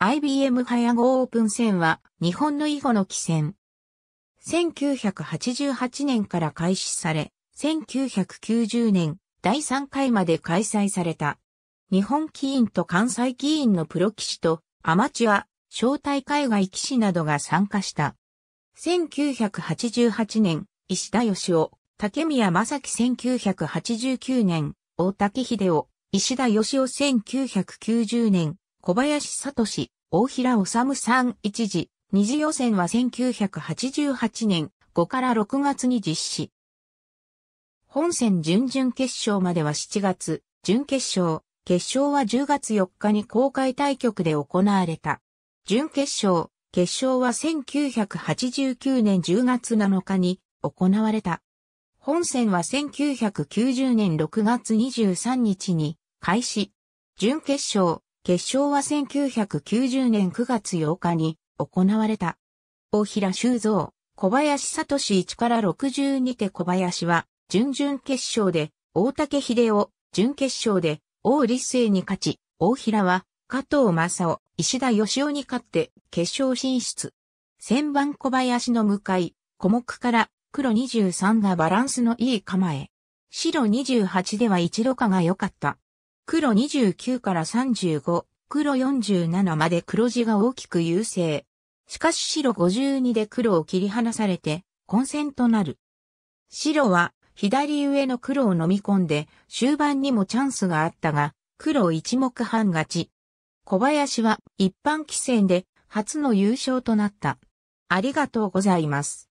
IBM 早号オープン戦は日本の囲碁の棋戦。1988年から開始され、1990年第3回まで開催された。日本棋院と関西棋院のプロ棋士とアマチュア、招待海外棋士などが参加した。1988年、石田義夫、竹宮正樹1989年、大竹秀夫、石田義夫1990年、小林聡、大平治さん一時、二次予選は1988年5から6月に実施。本戦準々決勝までは7月、準決勝、決勝は10月4日に公開対局で行われた。準決勝、決勝は1989年10月7日に行われた。本戦は1990年6月23日に開始。準決勝、決勝は1990年9月8日に行われた。大平修造、小林聡1から62手小林は、準々決勝で、大竹秀夫、準決勝で、王立成に勝ち、大平は、加藤正夫、石田義夫に勝って、決勝進出。千番小林の向かい、小目から、黒23がバランスのいい構え。白28では一度かが良かった。黒29から35、黒47まで黒字が大きく優勢。しかし白52で黒を切り離されて混戦となる。白は左上の黒を飲み込んで終盤にもチャンスがあったが黒一目半勝ち。小林は一般棋戦で初の優勝となった。ありがとうございます。